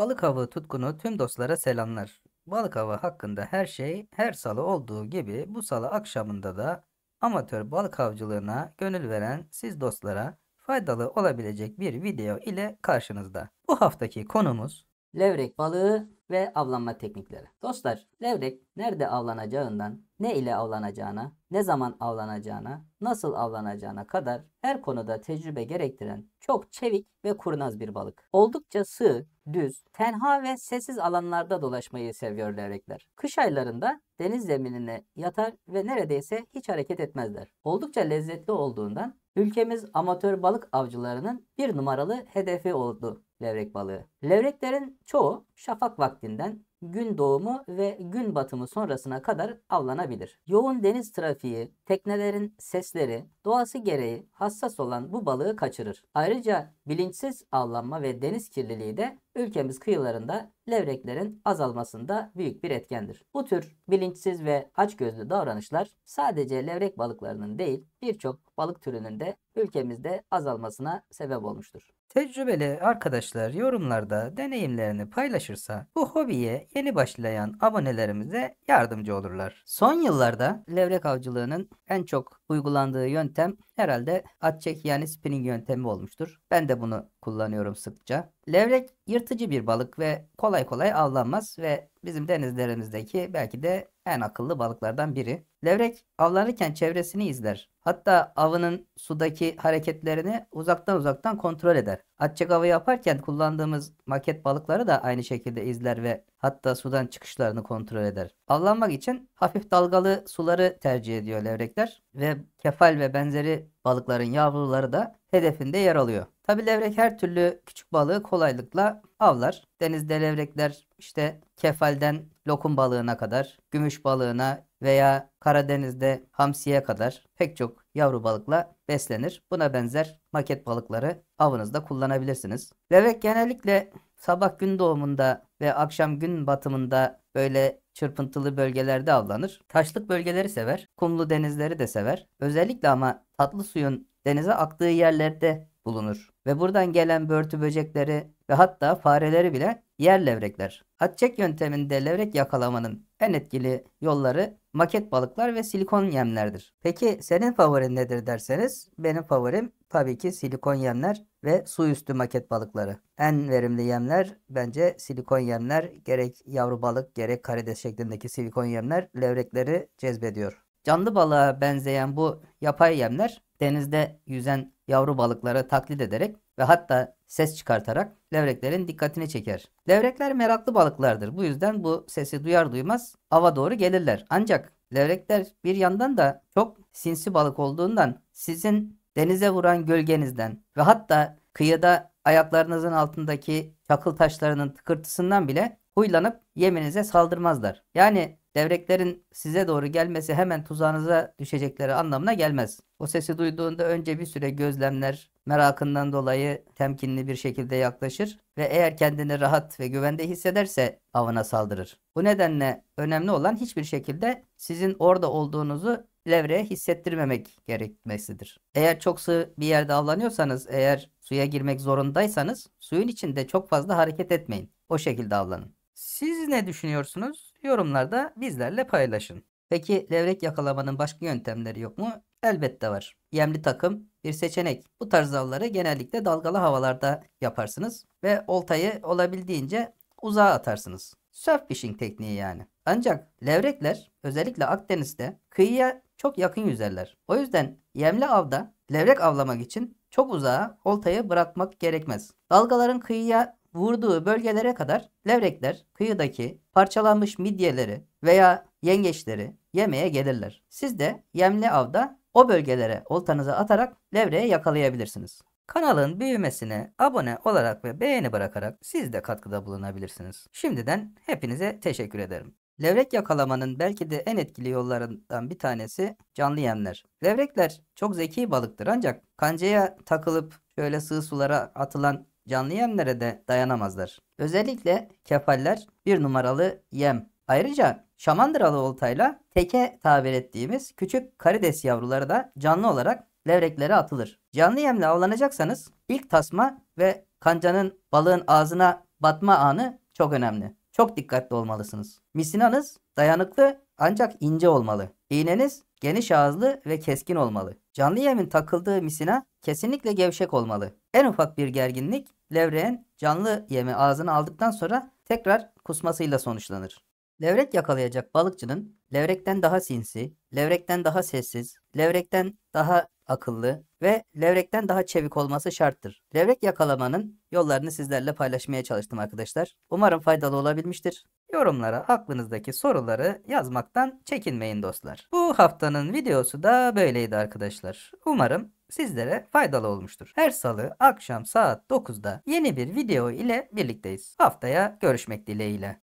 Balık avı tutkunu tüm dostlara selamlar. Balık avı hakkında her şey her salı olduğu gibi bu salı akşamında da amatör balık avcılığına gönül veren siz dostlara faydalı olabilecek bir video ile karşınızda. Bu haftaki konumuz levrek balığı ve avlanma teknikleri. Dostlar, levrek nerede avlanacağından, ne ile avlanacağına, ne zaman avlanacağına, nasıl avlanacağına kadar her konuda tecrübe gerektiren çok çevik ve kurnaz bir balık. Oldukça sığ, düz, tenha ve sessiz alanlarda dolaşmayı seviyor levrekler. Kış aylarında deniz zeminine yatar ve neredeyse hiç hareket etmezler. Oldukça lezzetli olduğundan ülkemiz amatör balık avcılarının bir numaralı hedefi oldu levrek balığı. Levreklerin çoğu şafak vaktinden gün doğumu ve gün batımı sonrasına kadar avlanabilir. Yoğun deniz trafiği, teknelerin sesleri, doğası gereği hassas olan bu balığı kaçırır. Ayrıca bilinçsiz avlanma ve deniz kirliliği de ülkemiz kıyılarında levreklerin azalmasında büyük bir etkendir. Bu tür bilinçsiz ve açgözlü davranışlar sadece levrek balıklarının değil birçok balık türünün de ülkemizde azalmasına sebep olmuştur. Tecrübeli arkadaşlar yorumlarda deneyimlerini paylaşırsa bu hobiye yeni başlayan abonelerimize yardımcı olurlar. Son yıllarda levrek avcılığının en çok uygulandığı yöntem herhalde at çek yani spinning yöntemi olmuştur. Ben de bunu kullanıyorum sıkça. Levrek yırtıcı bir balık ve kolay kolay avlanmaz ve bizim denizlerimizdeki belki de en akıllı balıklardan biri. Levrek avlanırken çevresini izler. Hatta avının sudaki hareketlerini uzaktan uzaktan kontrol eder. Atçak avı yaparken kullandığımız maket balıkları da aynı şekilde izler ve hatta sudan çıkışlarını kontrol eder. Avlanmak için hafif dalgalı suları tercih ediyor levrekler ve kefal ve benzeri balıkların yavruları da hedefinde yer alıyor. Tabi levrek her türlü küçük balığı kolaylıkla avlar. Denizde levrekler işte kefalden lokum balığına kadar, gümüş balığına veya Karadeniz'de hamsiye kadar pek çok yavru balıkla beslenir. Buna benzer maket balıkları avınızda kullanabilirsiniz. Levrek genellikle sabah gün doğumunda ve akşam gün batımında böyle çırpıntılı bölgelerde avlanır. Taşlık bölgeleri sever, kumlu denizleri de sever. Özellikle ama tatlı suyun denize aktığı yerlerde bulunur ve buradan gelen börtü böcekleri ve hatta fareleri bile yer levrekler. Atçek yönteminde levrek yakalamanın en etkili yolları maket balıklar ve silikon yemlerdir. Peki senin favorin nedir derseniz benim favorim Tabii ki silikon yemler ve su üstü maket balıkları. En verimli yemler bence silikon yemler gerek yavru balık gerek karides şeklindeki silikon yemler levrekleri cezbediyor. Canlı balığa benzeyen bu yapay yemler denizde yüzen yavru balıkları taklit ederek ve hatta ses çıkartarak levreklerin dikkatini çeker. Levrekler meraklı balıklardır. Bu yüzden bu sesi duyar duymaz ava doğru gelirler. Ancak levrekler bir yandan da çok sinsi balık olduğundan sizin denize vuran gölgenizden ve hatta kıyıda ayaklarınızın altındaki çakıl taşlarının tıkırtısından bile huylanıp yeminize saldırmazlar. Yani devreklerin size doğru gelmesi hemen tuzağınıza düşecekleri anlamına gelmez. O sesi duyduğunda önce bir süre gözlemler, merakından dolayı temkinli bir şekilde yaklaşır ve eğer kendini rahat ve güvende hissederse avına saldırır. Bu nedenle önemli olan hiçbir şekilde sizin orada olduğunuzu levreye hissettirmemek gerekmesidir. Eğer çok sığ bir yerde avlanıyorsanız, eğer suya girmek zorundaysanız suyun içinde çok fazla hareket etmeyin. O şekilde avlanın. Siz ne düşünüyorsunuz? Yorumlarda bizlerle paylaşın. Peki levrek yakalamanın başka yöntemleri yok mu? Elbette var. Yemli takım bir seçenek. Bu tarz avları genellikle dalgalı havalarda yaparsınız ve oltayı olabildiğince uzağa atarsınız. Surf fishing tekniği yani. Ancak levrekler özellikle Akdeniz'de kıyıya çok yakın yüzerler. O yüzden yemli avda levrek avlamak için çok uzağa oltayı bırakmak gerekmez. Dalgaların kıyıya vurduğu bölgelere kadar levrekler kıyıdaki parçalanmış midyeleri veya yengeçleri yemeye gelirler. Siz de yemli avda o bölgelere oltanızı atarak levreye yakalayabilirsiniz. Kanalın büyümesine abone olarak ve beğeni bırakarak siz de katkıda bulunabilirsiniz. Şimdiden hepinize teşekkür ederim. Levrek yakalamanın belki de en etkili yollarından bir tanesi canlı yemler. Levrekler çok zeki balıktır ancak kancaya takılıp şöyle sığ sulara atılan canlı yemlere de dayanamazlar. Özellikle kefaller bir numaralı yem. Ayrıca şamandıralı oltayla teke tabir ettiğimiz küçük karides yavruları da canlı olarak levreklere atılır. Canlı yemle avlanacaksanız ilk tasma ve kancanın balığın ağzına batma anı çok önemli. Çok dikkatli olmalısınız. Misinanız dayanıklı ancak ince olmalı. İğneniz geniş ağızlı ve keskin olmalı. Canlı yemin takıldığı misina kesinlikle gevşek olmalı. En ufak bir gerginlik levreğin canlı yemi ağzına aldıktan sonra tekrar kusmasıyla sonuçlanır. Levrek yakalayacak balıkçının levrekten daha sinsi, levrekten daha sessiz, levrekten daha akıllı ve levrekten daha çevik olması şarttır. Levrek yakalamanın yollarını sizlerle paylaşmaya çalıştım arkadaşlar. Umarım faydalı olabilmiştir. Yorumlara aklınızdaki soruları yazmaktan çekinmeyin dostlar. Bu haftanın videosu da böyleydi arkadaşlar. Umarım sizlere faydalı olmuştur. Her salı akşam saat 9'da yeni bir video ile birlikteyiz. Haftaya görüşmek dileğiyle.